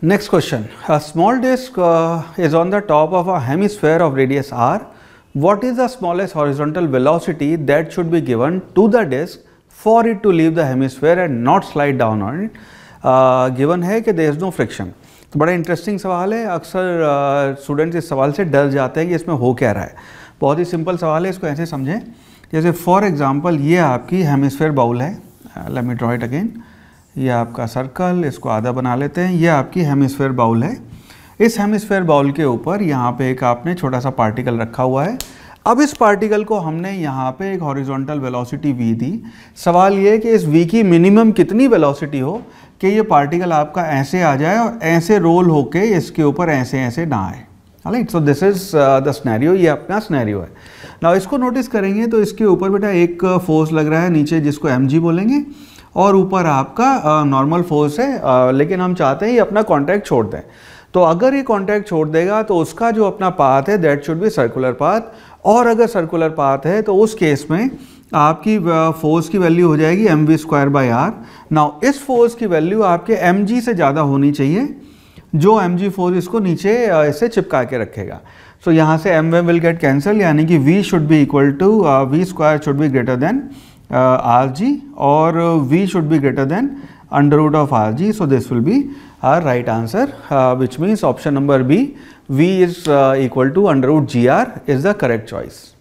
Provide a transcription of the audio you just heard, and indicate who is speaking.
Speaker 1: Next question. A small disk uh, is on the top of a hemisphere of radius r. What is the smallest horizontal velocity that should be given to the disk for it to leave the hemisphere and not slide down on it? Uh, given है कि there is no friction. तो बड़ा interesting सवाल है अक्सर students uh, इस सवाल से डर जाते हैं कि इसमें हो क्या रहा है बहुत ही सिंपल सवाल है इसको ऐसे समझें जैसे फॉर एग्ज़ाम्पल ये आपकी हेमिस्फेयर बाउल है let me draw it again यह आपका सर्कल इसको आधा बना लेते हैं यह आपकी हेमिस्फेयर बाउल है इस हेमिस्फेयर बाउल के ऊपर यहाँ पे एक आपने छोटा सा पार्टिकल रखा हुआ है अब इस पार्टिकल को हमने यहाँ पे एक हॉरिजॉन्टल वेलोसिटी वी दी सवाल ये कि इस वी की मिनिमम कितनी वेलोसिटी हो कि ये पार्टिकल आपका ऐसे आ जाए और ऐसे रोल होके इसके ऊपर ऐसे ऐसे ना आए right so this is the scenario ये अपना स्नैरियो है ना इसको नोटिस करेंगे तो इसके ऊपर बेटा एक फोर्स लग रहा है नीचे जिसको एम बोलेंगे और ऊपर आपका नॉर्मल फोर्स है लेकिन हम चाहते हैं ये अपना कॉन्टैक्ट छोड़ दें तो अगर ये कॉन्टैक्ट छोड़ देगा तो उसका जो अपना पाथ है that should be circular path और अगर सर्कुलर पाथ है तो उस केस में आपकी फोर्स की वैल्यू हो जाएगी M V square by R now इस फोर्स की वैल्यू आपके एम जी से ज़्यादा होनी चाहिए जो एम जी फोर्स इसको नीचे इसे चिपका के रखेगा सो so, यहाँ से एम वेम विल गेट कैंसिल यानी कि V should be equal to V square should be greater than Uh, Rg or uh, V should be greater than under root of Rg. So, this will be our right answer uh, which means option number B V is equal to under root Gr is the correct choice.